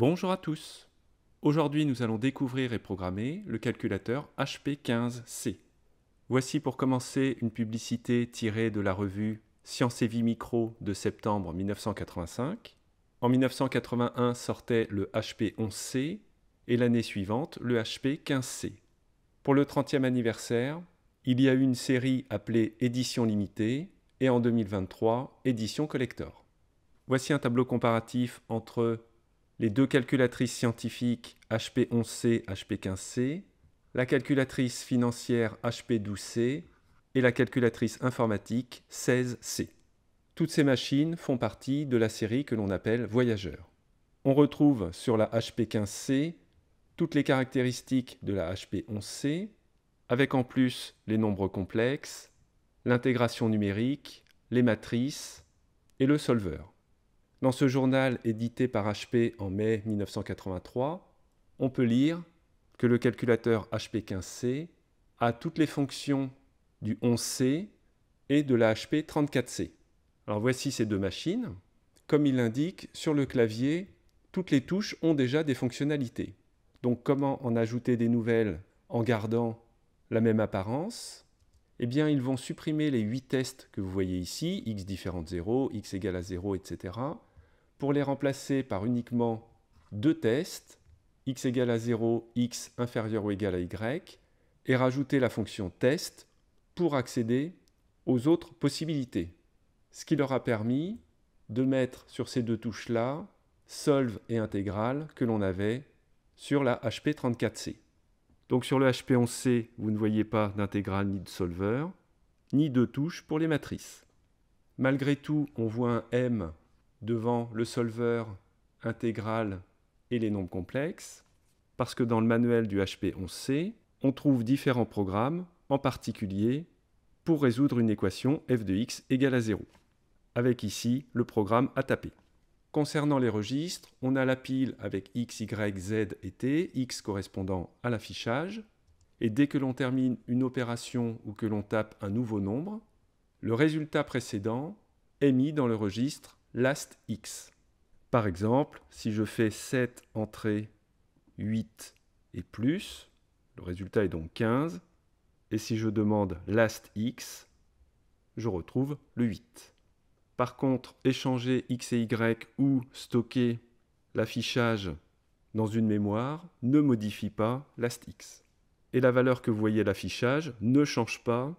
Bonjour à tous Aujourd'hui nous allons découvrir et programmer le calculateur HP15C. Voici pour commencer une publicité tirée de la revue Science et Vie Micro de septembre 1985. En 1981 sortait le HP11C et l'année suivante le HP15C. Pour le 30e anniversaire, il y a eu une série appelée Édition limitée et en 2023 Édition collector. Voici un tableau comparatif entre les deux calculatrices scientifiques HP11C, HP15C, la calculatrice financière HP12C et la calculatrice informatique 16C. Toutes ces machines font partie de la série que l'on appelle Voyageur. On retrouve sur la HP15C toutes les caractéristiques de la HP11C, avec en plus les nombres complexes, l'intégration numérique, les matrices et le solveur. Dans ce journal édité par HP en mai 1983, on peut lire que le calculateur HP15C a toutes les fonctions du 11C et de la HP34C. Alors voici ces deux machines. Comme il l'indique, sur le clavier, toutes les touches ont déjà des fonctionnalités. Donc comment en ajouter des nouvelles en gardant la même apparence Eh bien, ils vont supprimer les 8 tests que vous voyez ici, x de 0, x égale à 0, etc pour les remplacer par uniquement deux tests, x égale à 0, x inférieur ou égal à y, et rajouter la fonction test pour accéder aux autres possibilités. Ce qui leur a permis de mettre sur ces deux touches-là solve et intégrale que l'on avait sur la HP34C. Donc sur le HP11C, vous ne voyez pas d'intégrale ni de solver, ni de touches pour les matrices. Malgré tout, on voit un M devant le solveur intégral et les nombres complexes, parce que dans le manuel du HP11C, on trouve différents programmes, en particulier pour résoudre une équation f de x égale à 0, avec ici le programme à taper. Concernant les registres, on a la pile avec x, y, z et t, x correspondant à l'affichage, et dès que l'on termine une opération ou que l'on tape un nouveau nombre, le résultat précédent est mis dans le registre last x. Par exemple, si je fais 7 entrées, 8 et plus, le résultat est donc 15. Et si je demande last x, je retrouve le 8. Par contre, échanger x et y ou stocker l'affichage dans une mémoire ne modifie pas last x. Et la valeur que vous voyez à l'affichage ne change pas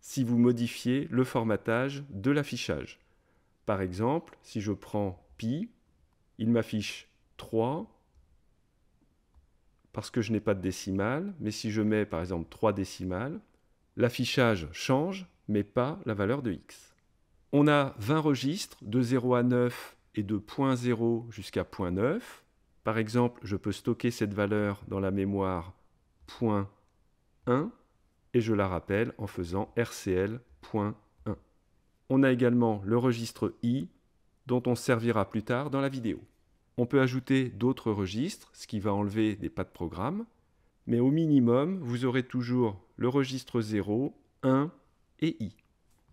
si vous modifiez le formatage de l'affichage. Par exemple, si je prends pi, il m'affiche 3 parce que je n'ai pas de décimale, mais si je mets par exemple 3 décimales, l'affichage change, mais pas la valeur de x. On a 20 registres de 0 à 9 et de 0.0 jusqu'à 0.9. Par exemple, je peux stocker cette valeur dans la mémoire 1 et je la rappelle en faisant rcl.1. On a également le registre I, dont on servira plus tard dans la vidéo. On peut ajouter d'autres registres, ce qui va enlever des pas de programme, mais au minimum, vous aurez toujours le registre 0, 1 et I.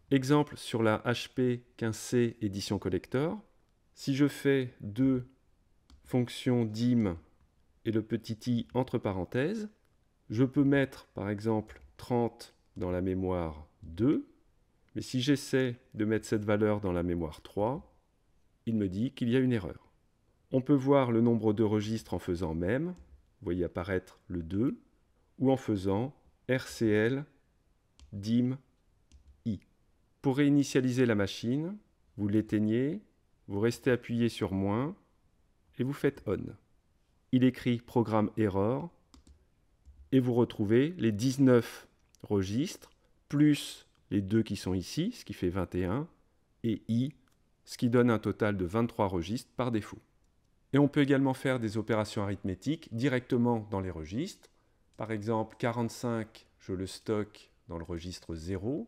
Exemple sur la HP 15C édition collector. Si je fais deux fonctions dim et le petit i entre parenthèses, je peux mettre par exemple 30 dans la mémoire 2 mais si j'essaie de mettre cette valeur dans la mémoire 3, il me dit qu'il y a une erreur. On peut voir le nombre de registres en faisant même, vous voyez apparaître le 2, ou en faisant RCL DIM I. Pour réinitialiser la machine, vous l'éteignez, vous restez appuyé sur moins et vous faites on. Il écrit programme error et vous retrouvez les 19 registres plus les deux qui sont ici, ce qui fait 21, et i, ce qui donne un total de 23 registres par défaut. Et on peut également faire des opérations arithmétiques directement dans les registres. Par exemple, 45, je le stocke dans le registre 0,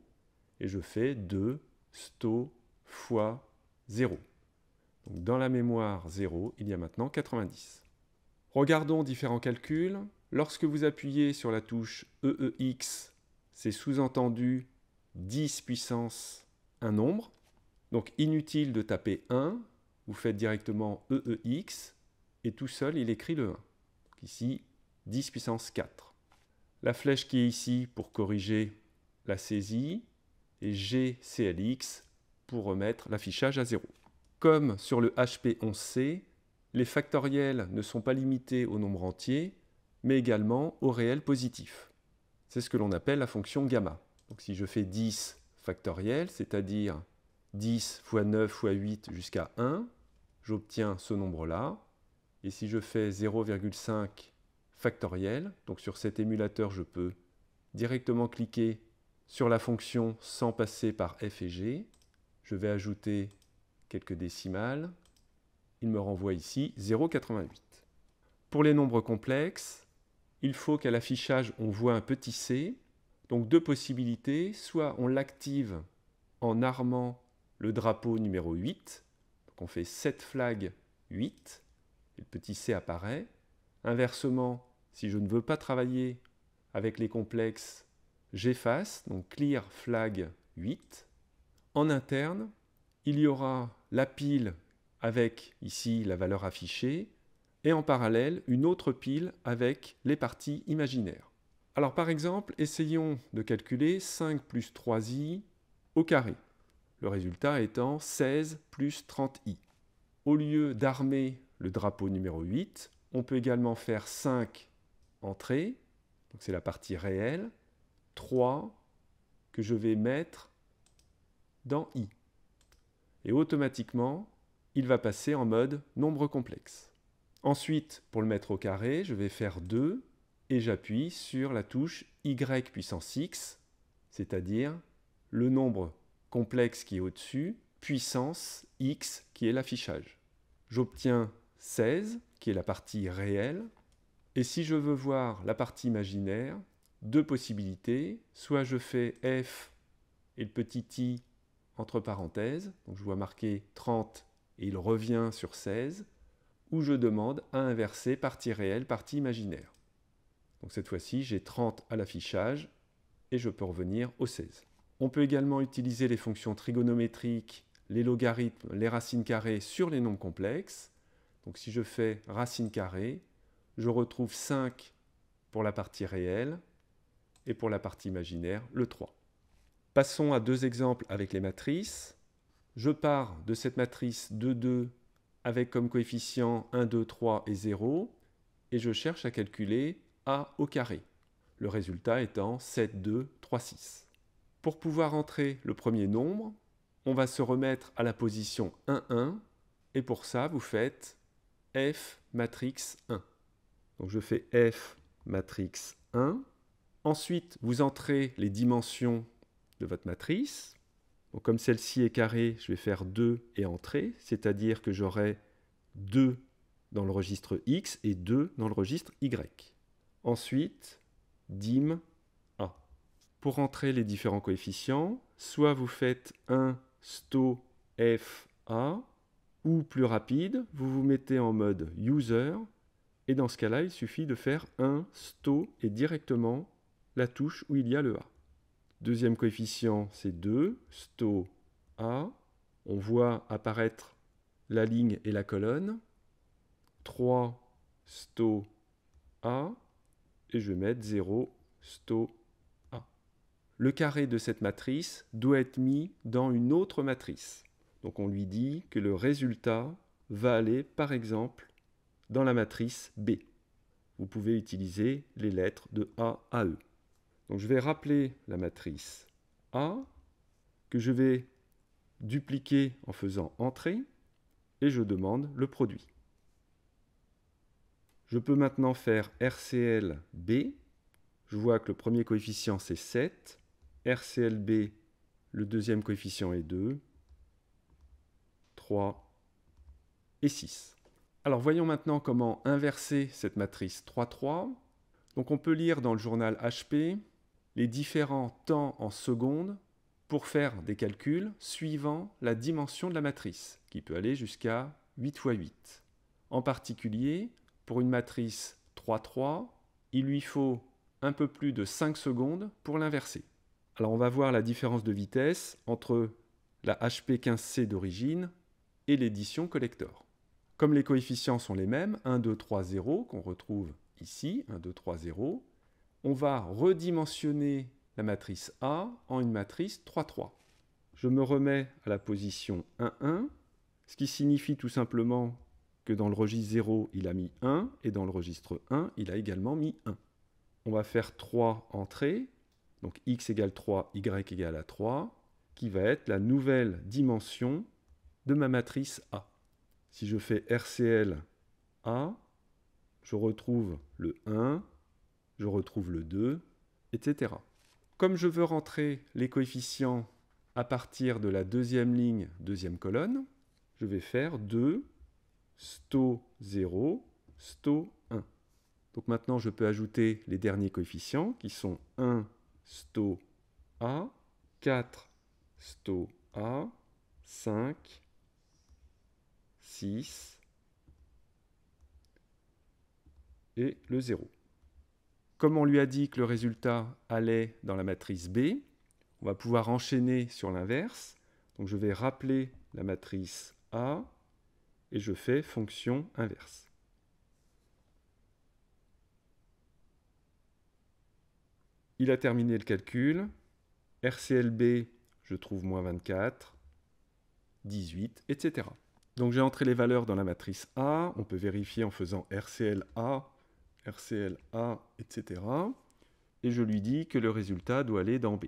et je fais 2 sto fois 0. Donc dans la mémoire 0, il y a maintenant 90. Regardons différents calculs. Lorsque vous appuyez sur la touche EEX, c'est sous-entendu 10 puissance un nombre. Donc inutile de taper 1, vous faites directement EEX, et tout seul, il écrit le 1. Ici, 10 puissance 4. La flèche qui est ici pour corriger la saisie, et GCLX pour remettre l'affichage à 0. Comme sur le HP11C, les factoriels ne sont pas limités au nombre entier, mais également au réel positif. C'est ce que l'on appelle la fonction gamma. Donc si je fais 10 factoriel, c'est-à-dire 10 fois 9 x 8 jusqu'à 1, j'obtiens ce nombre-là. Et si je fais 0,5 factoriel, donc sur cet émulateur, je peux directement cliquer sur la fonction sans passer par F et G. Je vais ajouter quelques décimales. Il me renvoie ici 0,88. Pour les nombres complexes, il faut qu'à l'affichage, on voit un petit c donc deux possibilités, soit on l'active en armant le drapeau numéro 8, donc on fait 7 flags 8, et le petit c apparaît. Inversement, si je ne veux pas travailler avec les complexes, j'efface, donc clear flag 8. En interne, il y aura la pile avec ici la valeur affichée, et en parallèle une autre pile avec les parties imaginaires. Alors par exemple, essayons de calculer 5 plus 3i au carré, le résultat étant 16 plus 30i. Au lieu d'armer le drapeau numéro 8, on peut également faire 5 entrées, donc c'est la partie réelle, 3 que je vais mettre dans i. Et automatiquement, il va passer en mode nombre complexe. Ensuite, pour le mettre au carré, je vais faire 2 et j'appuie sur la touche y puissance x, c'est-à-dire le nombre complexe qui est au-dessus, puissance x qui est l'affichage. J'obtiens 16, qui est la partie réelle, et si je veux voir la partie imaginaire, deux possibilités, soit je fais f et le petit i entre parenthèses, donc je vois marqué 30 et il revient sur 16, ou je demande à inverser partie réelle, partie imaginaire. Donc cette fois-ci, j'ai 30 à l'affichage et je peux revenir au 16. On peut également utiliser les fonctions trigonométriques, les logarithmes, les racines carrées sur les nombres complexes. Donc si je fais racine carrée, je retrouve 5 pour la partie réelle et pour la partie imaginaire, le 3. Passons à deux exemples avec les matrices. Je pars de cette matrice 2, 2 avec comme coefficient 1, 2, 3 et 0 et je cherche à calculer a au carré, le résultat étant 7, 2, 3, 6. Pour pouvoir entrer le premier nombre, on va se remettre à la position 1, 1, et pour ça, vous faites F matrix 1. Donc je fais F matrix 1. Ensuite, vous entrez les dimensions de votre matrice. comme celle-ci est carrée, je vais faire 2 et entrer, c'est-à-dire que j'aurai 2 dans le registre X et 2 dans le registre Y. Ensuite, dim A. Pour rentrer les différents coefficients, soit vous faites 1 sto f a, ou plus rapide, vous vous mettez en mode user, et dans ce cas-là, il suffit de faire 1 sto et directement la touche où il y a le a. Deuxième coefficient, c'est 2, sto a. On voit apparaître la ligne et la colonne. 3, sto a et je vais mettre 0 sto A. Le carré de cette matrice doit être mis dans une autre matrice. Donc on lui dit que le résultat va aller par exemple dans la matrice B. Vous pouvez utiliser les lettres de A à E. Donc je vais rappeler la matrice A que je vais dupliquer en faisant entrer et je demande le produit. Je peux maintenant faire RCLB. Je vois que le premier coefficient c'est 7. RCLB, le deuxième coefficient est 2, 3 et 6. Alors voyons maintenant comment inverser cette matrice 3, 3. Donc on peut lire dans le journal HP les différents temps en secondes pour faire des calculs suivant la dimension de la matrice, qui peut aller jusqu'à 8 fois 8. En particulier, pour une matrice 3-3, il lui faut un peu plus de 5 secondes pour l'inverser. Alors on va voir la différence de vitesse entre la HP15C d'origine et l'édition collector. Comme les coefficients sont les mêmes, 1, 2, 3, 0, qu'on retrouve ici, 1, 2, 3, 0, on va redimensionner la matrice A en une matrice 3, 3. Je me remets à la position 1, 1, ce qui signifie tout simplement que dans le registre 0, il a mis 1, et dans le registre 1, il a également mis 1. On va faire 3 entrées, donc x égale 3, y égale à 3, qui va être la nouvelle dimension de ma matrice A. Si je fais RCL A, je retrouve le 1, je retrouve le 2, etc. Comme je veux rentrer les coefficients à partir de la deuxième ligne, deuxième colonne, je vais faire 2 sto 0, sto 1. Donc maintenant, je peux ajouter les derniers coefficients qui sont 1 sto a, 4 sto a, 5, 6 et le 0. Comme on lui a dit que le résultat allait dans la matrice B, on va pouvoir enchaîner sur l'inverse. Donc je vais rappeler la matrice A, et je fais fonction inverse. Il a terminé le calcul. RCLB, je trouve moins 24, 18, etc. Donc j'ai entré les valeurs dans la matrice A. On peut vérifier en faisant RCLA, RCLA, etc. Et je lui dis que le résultat doit aller dans B.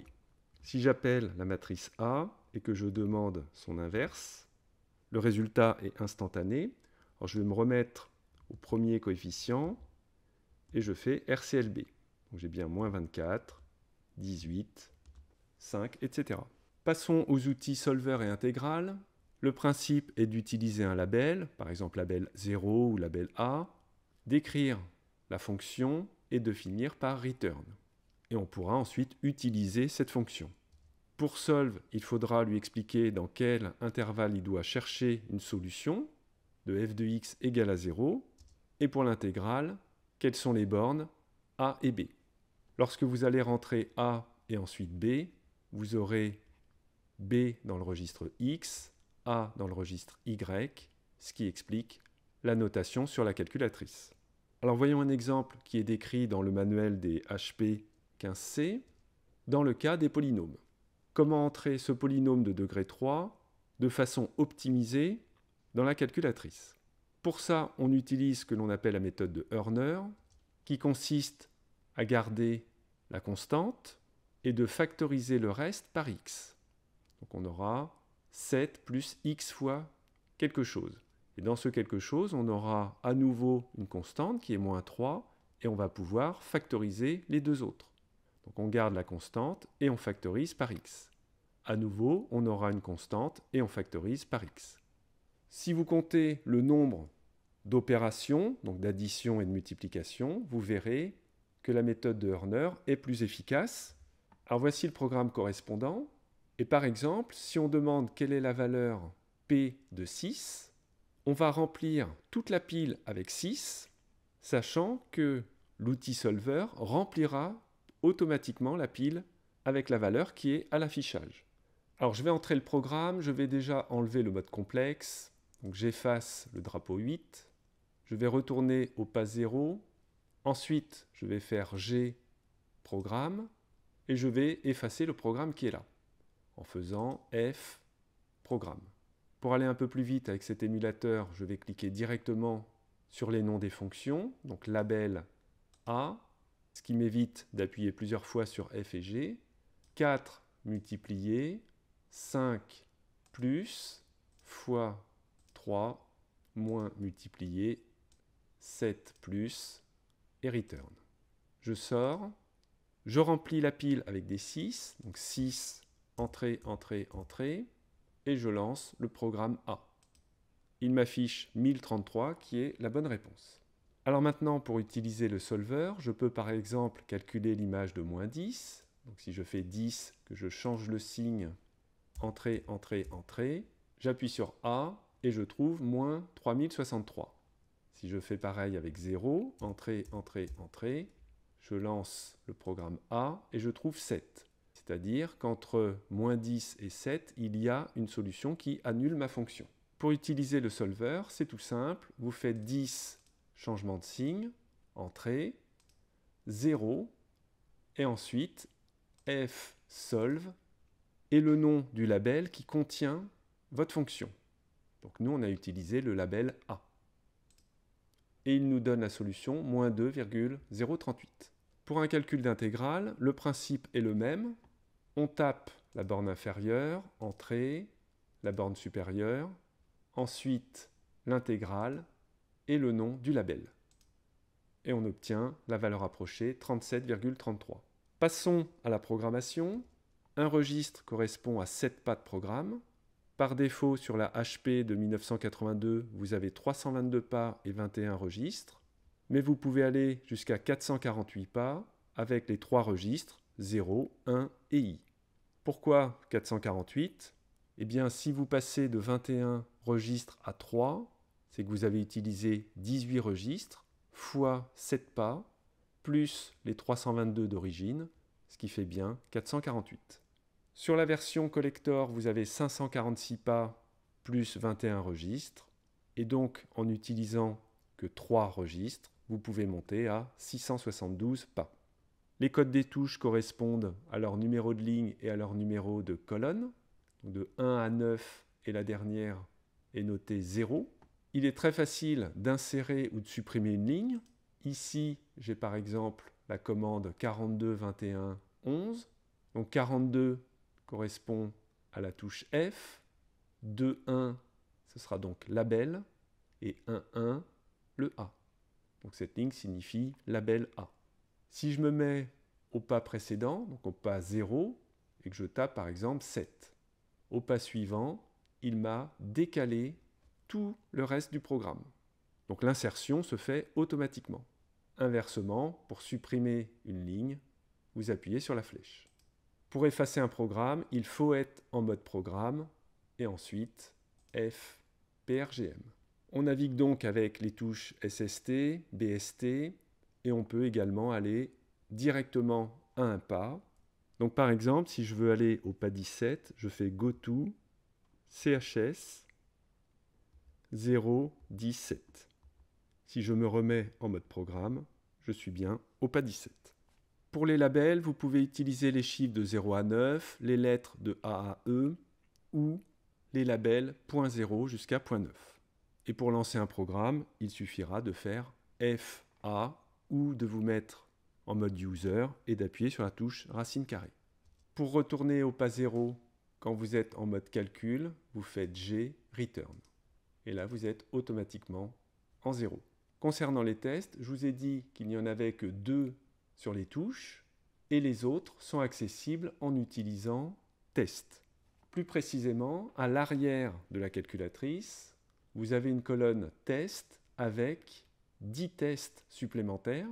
Si j'appelle la matrice A et que je demande son inverse, le résultat est instantané. je vais me remettre au premier coefficient et je fais RCLB. j'ai bien moins 24, 18, 5, etc. Passons aux outils solver et intégral. Le principe est d'utiliser un label, par exemple label 0 ou label A, d'écrire la fonction et de finir par return. Et on pourra ensuite utiliser cette fonction. Pour solve, il faudra lui expliquer dans quel intervalle il doit chercher une solution de f de x égale à 0. Et pour l'intégrale, quelles sont les bornes a et b. Lorsque vous allez rentrer a et ensuite b, vous aurez b dans le registre x, a dans le registre y, ce qui explique la notation sur la calculatrice. Alors voyons un exemple qui est décrit dans le manuel des HP 15C, dans le cas des polynômes comment entrer ce polynôme de degré 3 de façon optimisée dans la calculatrice. Pour ça, on utilise ce que l'on appelle la méthode de Hörner, qui consiste à garder la constante et de factoriser le reste par x. Donc on aura 7 plus x fois quelque chose. Et dans ce quelque chose, on aura à nouveau une constante qui est moins 3, et on va pouvoir factoriser les deux autres. Donc on garde la constante et on factorise par x. À nouveau, on aura une constante et on factorise par x. Si vous comptez le nombre d'opérations, donc d'addition et de multiplication, vous verrez que la méthode de Horner est plus efficace. Alors voici le programme correspondant. Et par exemple, si on demande quelle est la valeur P de 6, on va remplir toute la pile avec 6, sachant que l'outil solver remplira automatiquement la pile avec la valeur qui est à l'affichage. Alors je vais entrer le programme, je vais déjà enlever le mode complexe, donc j'efface le drapeau 8, je vais retourner au pas 0, ensuite je vais faire G programme, et je vais effacer le programme qui est là, en faisant F programme. Pour aller un peu plus vite avec cet émulateur, je vais cliquer directement sur les noms des fonctions, donc label A, ce qui m'évite d'appuyer plusieurs fois sur F et G. 4 multiplié 5 plus fois 3 moins multiplié 7 plus et return. Je sors, je remplis la pile avec des 6, donc 6, entrée, entrée, entrée, et je lance le programme A. Il m'affiche 1033 qui est la bonne réponse. Alors maintenant, pour utiliser le solver, je peux par exemple calculer l'image de moins 10. Donc si je fais 10, que je change le signe, entrée, entrée, entrée, j'appuie sur A et je trouve moins 3063. Si je fais pareil avec 0, entrée, entrée, entrée, je lance le programme A et je trouve 7. C'est-à-dire qu'entre moins 10 et 7, il y a une solution qui annule ma fonction. Pour utiliser le solver, c'est tout simple. Vous faites 10 changement de signe, entrée, 0, et ensuite f solve et le nom du label qui contient votre fonction. Donc nous, on a utilisé le label A. Et il nous donne la solution moins 2,038. Pour un calcul d'intégrale, le principe est le même. On tape la borne inférieure, entrée, la borne supérieure, ensuite l'intégrale et le nom du label. Et on obtient la valeur approchée 37,33. Passons à la programmation. Un registre correspond à 7 pas de programme. Par défaut, sur la HP de 1982, vous avez 322 pas et 21 registres, mais vous pouvez aller jusqu'à 448 pas avec les trois registres 0, 1 et i. Pourquoi 448 Eh bien, si vous passez de 21 registres à 3, c'est que vous avez utilisé 18 registres fois 7 pas plus les 322 d'origine, ce qui fait bien 448. Sur la version collector, vous avez 546 pas plus 21 registres, et donc en utilisant que 3 registres, vous pouvez monter à 672 pas. Les codes des touches correspondent à leur numéro de ligne et à leur numéro de colonne, de 1 à 9 et la dernière est notée 0, il est très facile d'insérer ou de supprimer une ligne. Ici, j'ai par exemple la commande 42 21 11. Donc 42 correspond à la touche F, 2 1 ce sera donc label et 1 1 le A. Donc cette ligne signifie label A. Si je me mets au pas précédent, donc au pas 0 et que je tape par exemple 7, au pas suivant, il m'a décalé tout le reste du programme. Donc l'insertion se fait automatiquement. Inversement, pour supprimer une ligne, vous appuyez sur la flèche. Pour effacer un programme, il faut être en mode programme et ensuite F, PRGM. On navigue donc avec les touches SST, BST et on peut également aller directement à un pas. Donc par exemple, si je veux aller au pas 17, je fais GoTo, CHS, 0,17. Si je me remets en mode programme, je suis bien au pas 17. Pour les labels, vous pouvez utiliser les chiffres de 0 à 9, les lettres de A à E ou les labels .0 jusqu'à .9. Et pour lancer un programme, il suffira de faire FA ou de vous mettre en mode user et d'appuyer sur la touche racine carrée. Pour retourner au pas 0, quand vous êtes en mode calcul, vous faites G return et là vous êtes automatiquement en zéro. Concernant les tests, je vous ai dit qu'il n'y en avait que deux sur les touches et les autres sont accessibles en utilisant test. Plus précisément, à l'arrière de la calculatrice, vous avez une colonne test avec 10 tests supplémentaires,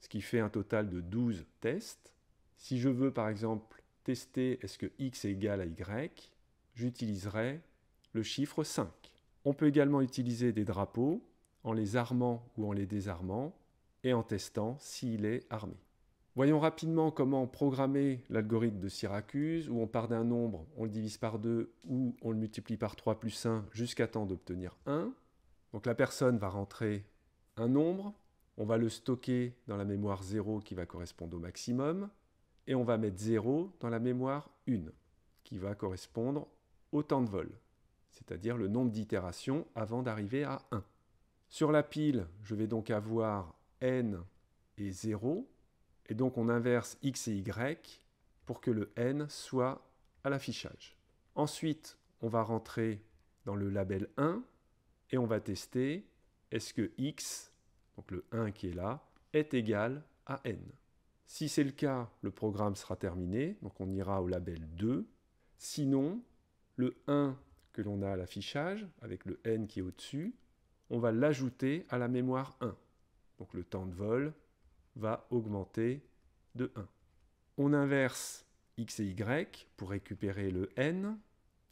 ce qui fait un total de 12 tests. Si je veux par exemple tester est-ce que x est égal à y, j'utiliserai le chiffre 5. On peut également utiliser des drapeaux en les armant ou en les désarmant et en testant s'il est armé. Voyons rapidement comment programmer l'algorithme de Syracuse, où on part d'un nombre, on le divise par 2 ou on le multiplie par 3 plus 1 jusqu'à temps d'obtenir 1. Donc la personne va rentrer un nombre, on va le stocker dans la mémoire 0 qui va correspondre au maximum, et on va mettre 0 dans la mémoire 1 qui va correspondre au temps de vol c'est-à-dire le nombre d'itérations avant d'arriver à 1. Sur la pile, je vais donc avoir n et 0, et donc on inverse x et y pour que le n soit à l'affichage. Ensuite, on va rentrer dans le label 1 et on va tester est-ce que x, donc le 1 qui est là, est égal à n. Si c'est le cas, le programme sera terminé, donc on ira au label 2. Sinon, le 1 que l'on a à l'affichage, avec le n qui est au-dessus, on va l'ajouter à la mémoire 1. Donc le temps de vol va augmenter de 1. On inverse x et y pour récupérer le n,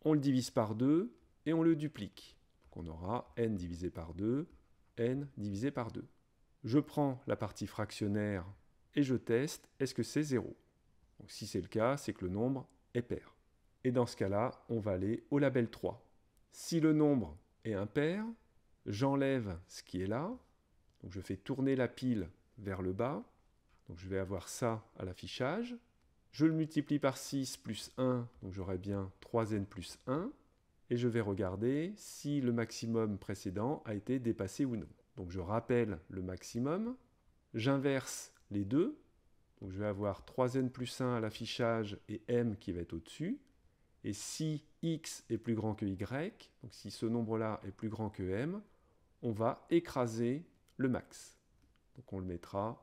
on le divise par 2 et on le duplique. Donc on aura n divisé par 2, n divisé par 2. Je prends la partie fractionnaire et je teste, est-ce que c'est 0 si c'est le cas, c'est que le nombre est pair. Et dans ce cas-là, on va aller au label 3. Si le nombre est impair, j'enlève ce qui est là. Donc je fais tourner la pile vers le bas. Donc je vais avoir ça à l'affichage. Je le multiplie par 6 plus 1, donc j'aurai bien 3n plus 1. Et je vais regarder si le maximum précédent a été dépassé ou non. Donc je rappelle le maximum. J'inverse les deux. Donc je vais avoir 3n plus 1 à l'affichage et m qui va être au-dessus. Et si x est plus grand que y, donc si ce nombre-là est plus grand que m, on va écraser le max. Donc on le mettra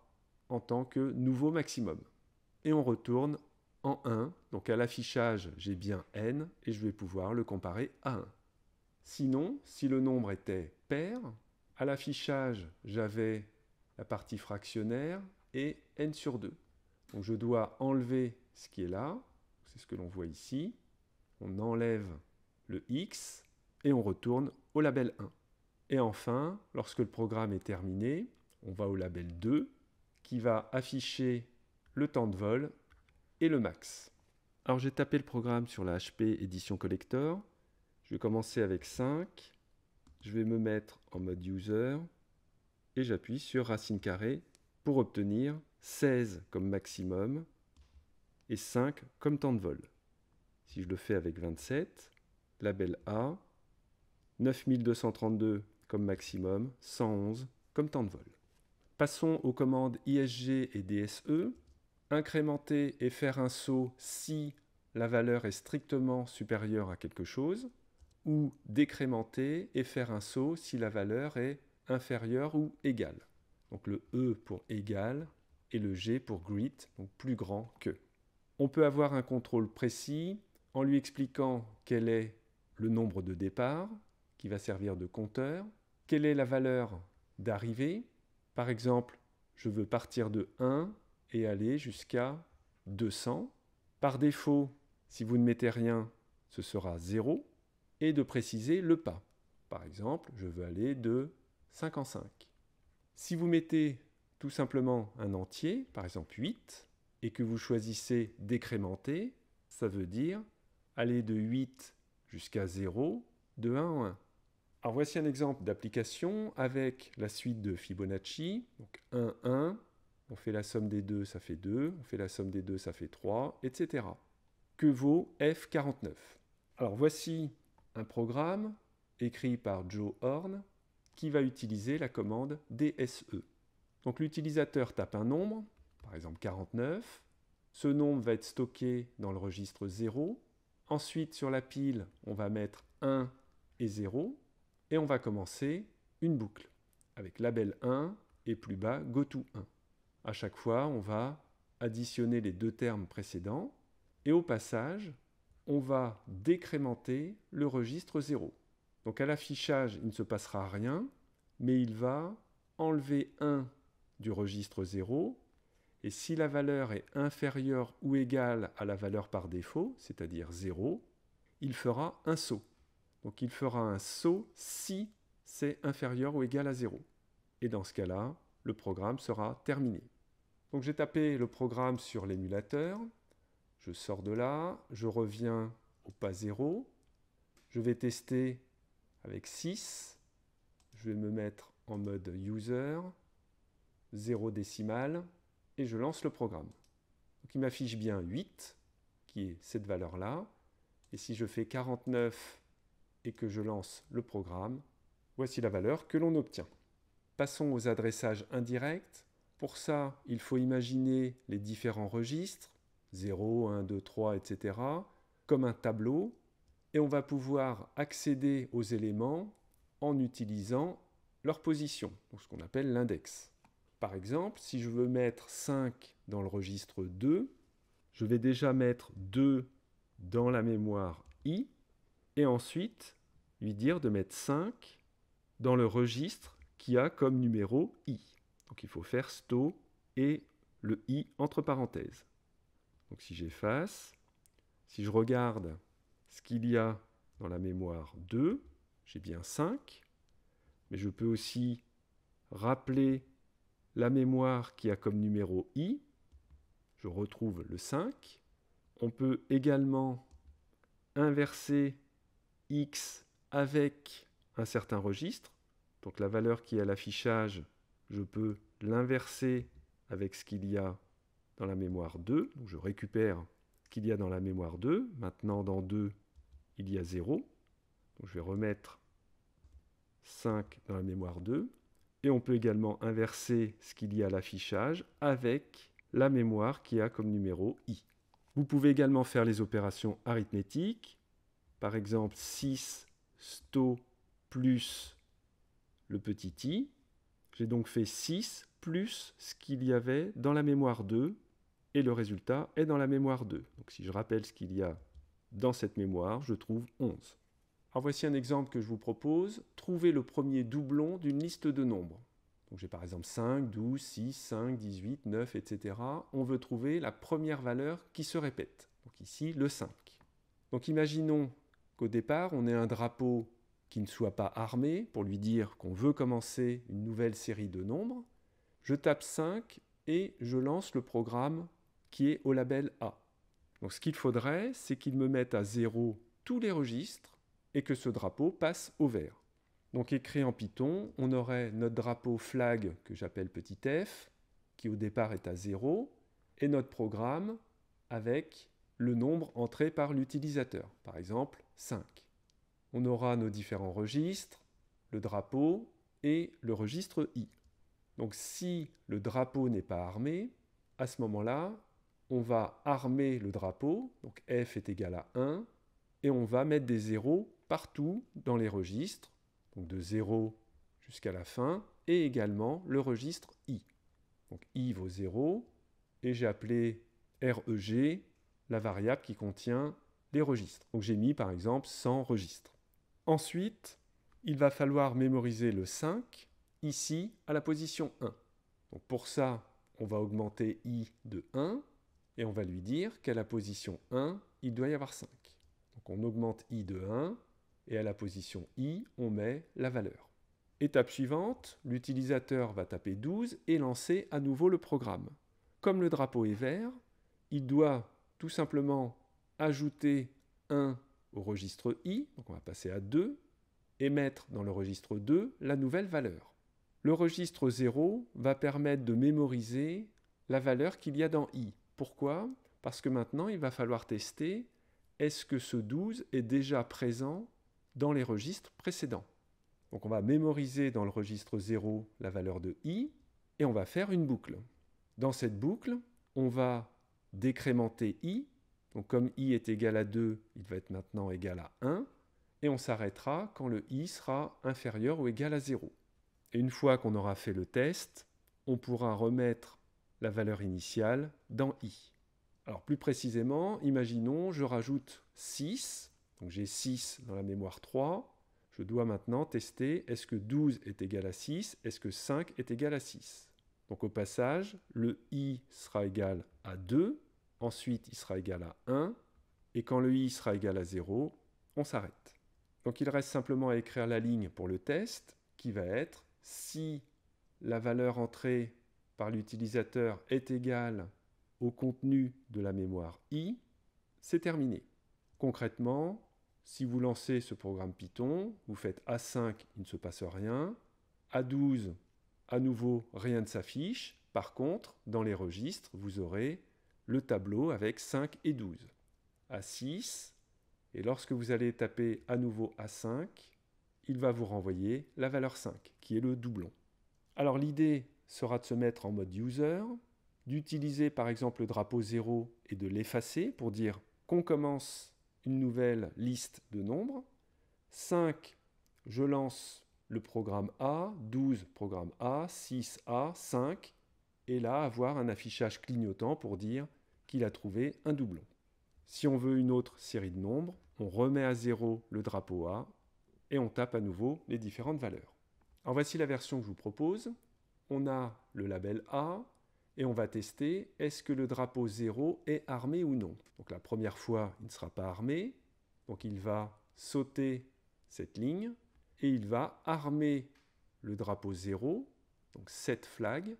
en tant que nouveau maximum. Et on retourne en 1, donc à l'affichage j'ai bien n, et je vais pouvoir le comparer à 1. Sinon, si le nombre était pair, à l'affichage j'avais la partie fractionnaire et n sur 2. Donc je dois enlever ce qui est là, c'est ce que l'on voit ici, on enlève le X et on retourne au label 1. Et enfin, lorsque le programme est terminé, on va au label 2 qui va afficher le temps de vol et le max. Alors j'ai tapé le programme sur la HP Edition Collector. Je vais commencer avec 5. Je vais me mettre en mode user et j'appuie sur racine carrée pour obtenir 16 comme maximum et 5 comme temps de vol si je le fais avec 27, label A, 9232 comme maximum, 111 comme temps de vol. Passons aux commandes ISG et DSE. Incrémenter et faire un saut si la valeur est strictement supérieure à quelque chose, ou décrémenter et faire un saut si la valeur est inférieure ou égale. Donc le E pour égal et le G pour grid, donc plus grand que. On peut avoir un contrôle précis en lui expliquant quel est le nombre de départ qui va servir de compteur, quelle est la valeur d'arrivée. Par exemple, je veux partir de 1 et aller jusqu'à 200. Par défaut, si vous ne mettez rien, ce sera 0. Et de préciser le pas. Par exemple, je veux aller de 5 en 5. Si vous mettez tout simplement un entier, par exemple 8, et que vous choisissez décrémenter, ça veut dire aller de 8 jusqu'à 0 de 1 en 1. Alors voici un exemple d'application avec la suite de Fibonacci. Donc 1, 1, on fait la somme des 2, ça fait 2, on fait la somme des 2, ça fait 3, etc. Que vaut F49 Alors voici un programme écrit par Joe Horn qui va utiliser la commande DSE. Donc l'utilisateur tape un nombre, par exemple 49, ce nombre va être stocké dans le registre 0, Ensuite, sur la pile, on va mettre 1 et 0 et on va commencer une boucle avec label 1 et plus bas goto 1. À chaque fois, on va additionner les deux termes précédents et au passage, on va décrémenter le registre 0. Donc à l'affichage, il ne se passera rien, mais il va enlever 1 du registre 0 et si la valeur est inférieure ou égale à la valeur par défaut, c'est-à-dire 0, il fera un saut. Donc il fera un saut si c'est inférieur ou égal à 0. Et dans ce cas-là, le programme sera terminé. Donc j'ai tapé le programme sur l'émulateur, je sors de là, je reviens au pas 0, je vais tester avec 6, je vais me mettre en mode user, 0 décimal, et je lance le programme. il m'affiche bien 8, qui est cette valeur-là. Et si je fais 49 et que je lance le programme, voici la valeur que l'on obtient. Passons aux adressages indirects. Pour ça, il faut imaginer les différents registres, 0, 1, 2, 3, etc., comme un tableau, et on va pouvoir accéder aux éléments en utilisant leur position, ce qu'on appelle l'index par exemple, si je veux mettre 5 dans le registre 2, je vais déjà mettre 2 dans la mémoire i, et ensuite lui dire de mettre 5 dans le registre qui a comme numéro i. Donc il faut faire sto et le i entre parenthèses. Donc si j'efface, si je regarde ce qu'il y a dans la mémoire 2, j'ai bien 5, mais je peux aussi rappeler la mémoire qui a comme numéro i, je retrouve le 5. On peut également inverser x avec un certain registre. Donc la valeur qui est à l'affichage, je peux l'inverser avec ce qu'il y a dans la mémoire 2. je récupère ce qu'il y a dans la mémoire 2. Maintenant, dans 2, il y a 0. je vais remettre 5 dans la mémoire 2. Et on peut également inverser ce qu'il y a à l'affichage avec la mémoire qui a comme numéro i. Vous pouvez également faire les opérations arithmétiques. Par exemple, 6 sto plus le petit i. J'ai donc fait 6 plus ce qu'il y avait dans la mémoire 2 et le résultat est dans la mémoire 2. Donc si je rappelle ce qu'il y a dans cette mémoire, je trouve 11 voici un exemple que je vous propose. Trouver le premier doublon d'une liste de nombres. Donc j'ai par exemple 5, 12, 6, 5, 18, 9, etc. On veut trouver la première valeur qui se répète. Donc ici, le 5. Donc imaginons qu'au départ, on ait un drapeau qui ne soit pas armé pour lui dire qu'on veut commencer une nouvelle série de nombres. Je tape 5 et je lance le programme qui est au label A. Donc ce qu'il faudrait, c'est qu'il me mette à 0 tous les registres et que ce drapeau passe au vert. Donc écrit en Python, on aurait notre drapeau flag que j'appelle petit f, qui au départ est à 0, et notre programme avec le nombre entré par l'utilisateur, par exemple 5. On aura nos différents registres, le drapeau et le registre I. Donc si le drapeau n'est pas armé, à ce moment-là, on va armer le drapeau, donc F est égal à 1, et on va mettre des zéros partout dans les registres, donc de 0 jusqu'à la fin, et également le registre I. Donc I vaut 0, et j'ai appelé REG la variable qui contient les registres. Donc j'ai mis par exemple 100 registres. Ensuite, il va falloir mémoriser le 5 ici à la position 1. Donc pour ça, on va augmenter i de 1 et on va lui dire qu'à la position 1, il doit y avoir 5. Donc on augmente i de 1 et à la position i, on met la valeur. Étape suivante, l'utilisateur va taper 12 et lancer à nouveau le programme. Comme le drapeau est vert, il doit tout simplement ajouter 1 au registre i, donc on va passer à 2, et mettre dans le registre 2 la nouvelle valeur. Le registre 0 va permettre de mémoriser la valeur qu'il y a dans i. Pourquoi Parce que maintenant, il va falloir tester est-ce que ce 12 est déjà présent dans les registres précédents. Donc on va mémoriser dans le registre 0 la valeur de i et on va faire une boucle. Dans cette boucle, on va décrémenter i. Donc comme i est égal à 2, il va être maintenant égal à 1. Et on s'arrêtera quand le i sera inférieur ou égal à 0. Et une fois qu'on aura fait le test, on pourra remettre la valeur initiale dans i. Alors plus précisément, imaginons je rajoute 6 donc j'ai 6 dans la mémoire 3. Je dois maintenant tester est-ce que 12 est égal à 6, est-ce que 5 est égal à 6. Donc au passage, le i sera égal à 2, ensuite il sera égal à 1, et quand le i sera égal à 0, on s'arrête. Donc il reste simplement à écrire la ligne pour le test, qui va être si la valeur entrée par l'utilisateur est égale au contenu de la mémoire i, c'est terminé. Concrètement, si vous lancez ce programme Python, vous faites A5, il ne se passe rien. A12, à nouveau, rien ne s'affiche. Par contre, dans les registres, vous aurez le tableau avec 5 et 12. A6, et lorsque vous allez taper à nouveau A5, il va vous renvoyer la valeur 5, qui est le doublon. Alors l'idée sera de se mettre en mode user, d'utiliser par exemple le drapeau 0 et de l'effacer pour dire qu'on commence nouvelle liste de nombres. 5, je lance le programme A, 12, programme A, 6, A, 5, et là avoir un affichage clignotant pour dire qu'il a trouvé un doublon. Si on veut une autre série de nombres, on remet à zéro le drapeau A et on tape à nouveau les différentes valeurs. Alors voici la version que je vous propose. On a le label A, et on va tester est-ce que le drapeau 0 est armé ou non. Donc la première fois, il ne sera pas armé, donc il va sauter cette ligne et il va armer le drapeau 0, donc cette flag,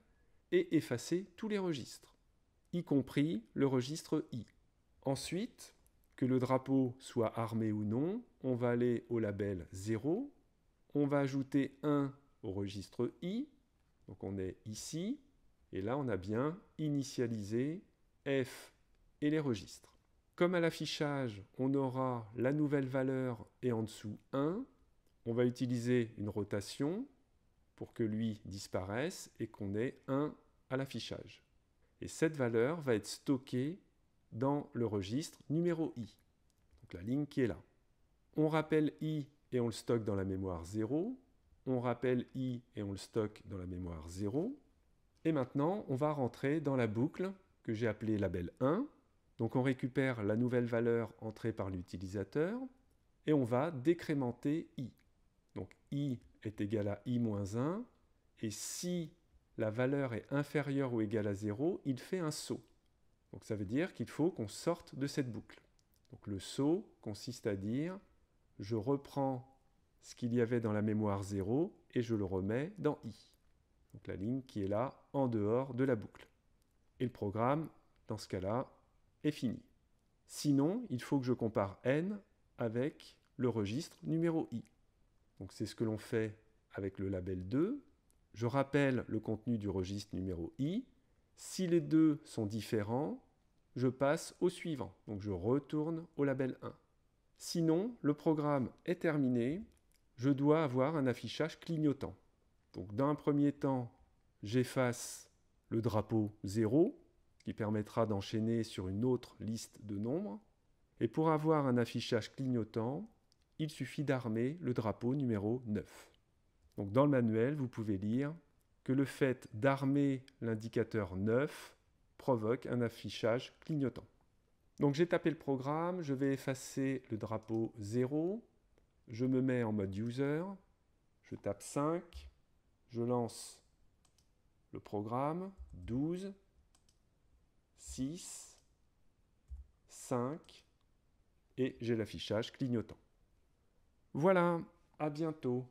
et effacer tous les registres, y compris le registre I. Ensuite, que le drapeau soit armé ou non, on va aller au label 0, on va ajouter 1 au registre I, donc on est ici, et là, on a bien initialisé F et les registres. Comme à l'affichage, on aura la nouvelle valeur et en dessous 1, on va utiliser une rotation pour que lui disparaisse et qu'on ait 1 à l'affichage. Et cette valeur va être stockée dans le registre numéro i, donc la ligne qui est là. On rappelle i et on le stocke dans la mémoire 0, on rappelle i et on le stocke dans la mémoire 0, et maintenant, on va rentrer dans la boucle que j'ai appelée label 1. Donc on récupère la nouvelle valeur entrée par l'utilisateur et on va décrémenter i. Donc i est égal à i-1 et si la valeur est inférieure ou égale à 0, il fait un saut. Donc ça veut dire qu'il faut qu'on sorte de cette boucle. Donc le saut consiste à dire je reprends ce qu'il y avait dans la mémoire 0 et je le remets dans i donc la ligne qui est là en dehors de la boucle. Et le programme, dans ce cas-là, est fini. Sinon, il faut que je compare n avec le registre numéro i. Donc c'est ce que l'on fait avec le label 2. Je rappelle le contenu du registre numéro i. Si les deux sont différents, je passe au suivant. Donc je retourne au label 1. Sinon, le programme est terminé. Je dois avoir un affichage clignotant. Donc dans un premier temps, j'efface le drapeau 0, qui permettra d'enchaîner sur une autre liste de nombres. Et pour avoir un affichage clignotant, il suffit d'armer le drapeau numéro 9. Donc dans le manuel, vous pouvez lire que le fait d'armer l'indicateur 9 provoque un affichage clignotant. Donc j'ai tapé le programme, je vais effacer le drapeau 0, je me mets en mode user, je tape 5, je lance le programme. 12, 6, 5, et j'ai l'affichage clignotant. Voilà, à bientôt.